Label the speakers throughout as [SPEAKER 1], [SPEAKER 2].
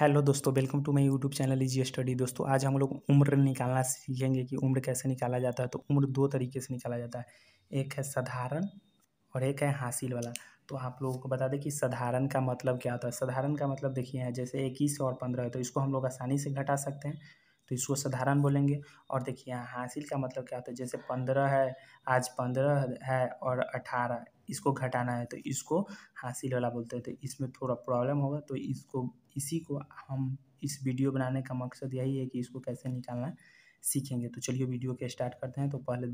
[SPEAKER 1] hello दोस्तों welcome to my YouTube channel easy study दोस्तों आज हम लोग उम्र निकालना सीखेंगे कि उम्र कैसे निकाला जाता है तो उम्र दो तरीके से निकाला जाता है एक है साधारण और एक है हासिल वाला तो आप लोगों को बता दें कि साधारण का मतलब क्या होता है साधारण का मतलब देखिए जैसे इक्कीस और पंद्रह है तो इसको हम लोग आसानी से घटा सकते हैं तो इसको साधारण बोलेंगे और देखिए हासिल का मतलब क्या होता है जैसे पंद्रह है आज पंद्रह है और अठारह इसको घटाना है तो इसको हासिल वाला बोलते हैं तो इसमें थोड़ा प्रॉब्लम होगा तो इसको इसी को हम इस वीडियो बनाने का मकसद यही है कि इसको कैसे निकालना सीखेंगे तो चलिए वीडियो के स्टार्ट करते हैं तो पहले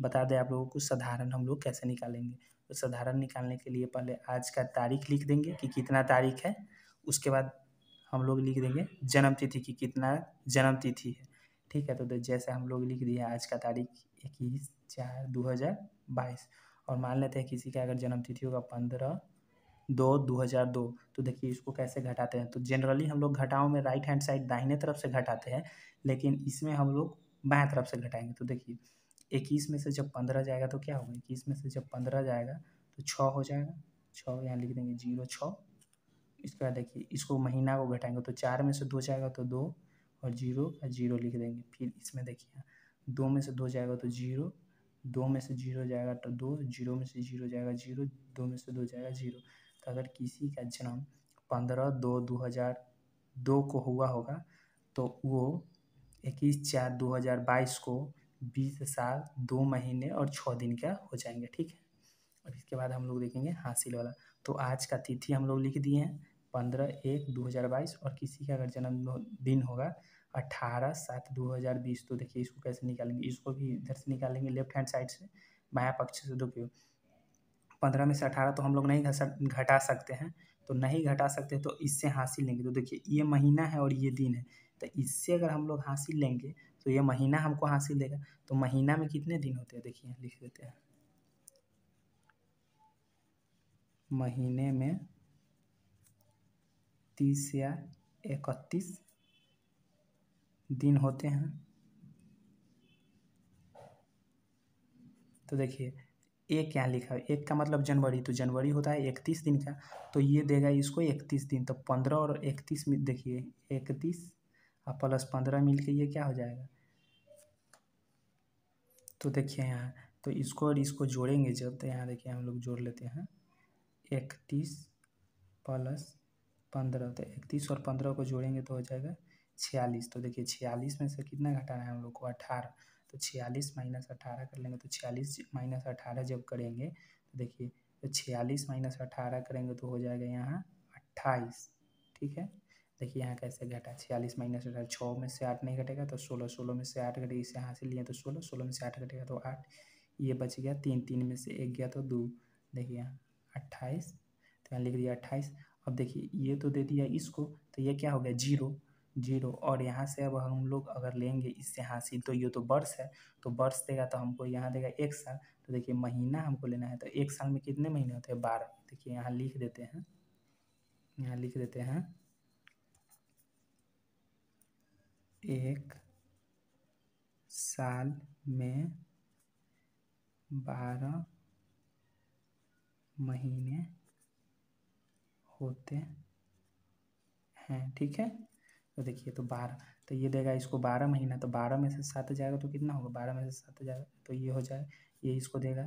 [SPEAKER 1] बता दें आप लोगों को साधारण हम लोग कैसे निकालेंगे तो साधारण निकालने के लिए पहले आज का तारीख लिख देंगे कि कितना तारीख है उसके बाद हम लोग लिख देंगे जन्म तिथि की कितना जन्म तिथि है ठीक है तो जैसे हम लोग लिख दिए आज का तारीख इक्कीस चार दो हज़ार बाईस और मान लेते हैं किसी का अगर जन्म तिथि होगा पंद्रह दो दो हज़ार दो तो देखिए इसको कैसे घटाते हैं तो जनरली हम लोग घटाओं में राइट हैंड साइड दाहिने तरफ से घटाते हैं लेकिन इसमें हम लोग बाएँ तरफ से घटाएंगे तो देखिए इक्कीस में से जब पंद्रह जाएगा तो क्या होगा इक्कीस में से जब पंद्रह जाएगा तो छः हो जाएगा छः यहाँ लिख देंगे जीरो छः बाद देखिए इसको महीना को घटाएंगे तो चार में से दो जाएगा तो दो और जीरो और जीरो लिख देंगे फिर इसमें देखिए दो में से दो जाएगा तो जीरो दो में से जीरो जाएगा तो दो जीरो में से जीरो जाएगा जीरो दो में से दो जाएगा जीरो तो अगर किसी का जन्म पंद्रह दो दो हज़ार दो को हुआ होगा तो वो इक्कीस चार दो हज़ार बाईस को बीस साल दो महीने और छः दिन का हो जाएंगे ठीक है और इसके बाद हम लोग देखेंगे हासिल वाला तो आज का तिथि हम लोग लिख दिए हैं पंद्रह एक दो हज़ार बाईस और किसी का अगर जन्मदिन होगा अट्ठारह सात दो हज़ार बीस तो देखिए इसको कैसे निकालेंगे इसको भी इधर से निकालेंगे लेफ्ट हैंड साइड से बाया पक्ष से देखिए पंद्रह में से अठारह तो हम लोग नहीं घटा सकते हैं तो नहीं घटा सकते तो इससे हासिल लेंगे तो देखिए ये महीना है और ये दिन है तो इससे अगर हम लोग हासिल लेंगे तो ये महीना हमको हासिल देगा तो महीना में कितने दिन होते हैं देखिए लिख देते हैं महीने में तीस या इकतीस दिन होते हैं तो देखिए एक यहाँ लिखा है एक का मतलब जनवरी तो जनवरी होता है इकतीस दिन का तो ये देगा इसको इकतीस दिन तो पंद्रह और इकतीस में देखिए इकतीस और प्लस पंद्रह मिल के ये क्या हो जाएगा तो देखिए यहाँ तो इसको और इसको जोड़ेंगे जब तो यहाँ देखिए हम लोग जोड़ लेते हैं इकतीस प्लस पंद्रह तो इकतीस और पंद्रह को जोड़ेंगे तो हो जाएगा छियालीस तो देखिए छियालीस में से कितना घटाना है हम लोग को अठारह तो छियालीस माइनस अठारह कर लेंगे तो छियालीस माइनस अठारह जब करेंगे तो देखिए तो छियालीस माइनस अठारह करेंगे तो हो जाएगा यहाँ अट्ठाईस ठीक है देखिए यहाँ कैसे घटा छियालीस माइनस अठारह छः में से आठ नहीं घटेगा तो सोलह सोलह में से आठ घटेगा इसे यहाँ से लिए तो सोलह सोलह में से आठ घटेगा तो आठ ये बच गया तीन तीन में से एक गया तो दो देखिए यहाँ अट्ठाईस तो यहाँ लिख दिया अट्ठाईस अब देखिए ये तो दे दिया इसको तो ये क्या हो गया जीरो जीरो और यहाँ से अब हम लोग अगर लेंगे इससे हासिल तो ये तो वर्ष है तो वर्ष देगा तो हमको यहाँ देगा एक साल तो देखिए महीना हमको लेना है तो एक साल में कितने महीने होते हैं बारह देखिए यहाँ लिख देते हैं यहाँ लिख देते हैं एक साल में बारह महीने होते हैं ठीक है तो देखिए तो बारह तो ये देगा इसको बारह महीना तो बारह में से सात जाएगा तो कितना होगा बारह में से सात जाएगा तो ये हो जाएगा ये इसको देगा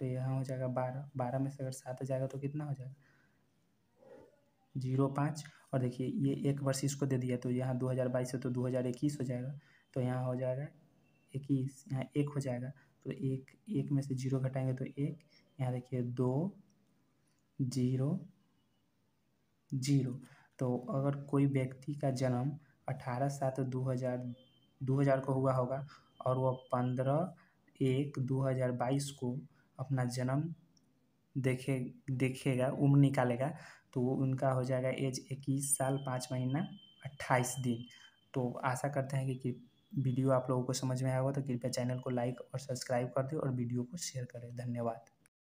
[SPEAKER 1] तो यहाँ हो जाएगा बारह बारह में से अगर सात जाएगा तो कितना हो जाएगा जीरो पाँच और देखिए ये एक वर्ष इसको दे दिया तो यहाँ दो हज़ार बाईस है तो दो हज़ार इक्कीस हो जाएगा तो यहाँ हो जाएगा इक्कीस यहाँ एक हो जाएगा तो एक एक में से जीरो घटाएंगे तो एक यहाँ देखिए दो जीरो जीरो तो अगर कोई व्यक्ति का जन्म अठारह सात दो हज़ार दो हज़ार को हुआ होगा और वह पंद्रह एक दो हज़ार बाईस को अपना जन्म देखे देखेगा उम्र निकालेगा तो उनका हो जाएगा एज इक्कीस साल पाँच महीना अट्ठाईस दिन तो आशा करते हैं कि वीडियो आप लोगों को समझ में आया होगा तो कृपया चैनल को लाइक और सब्सक्राइब कर दें और वीडियो को शेयर करें धन्यवाद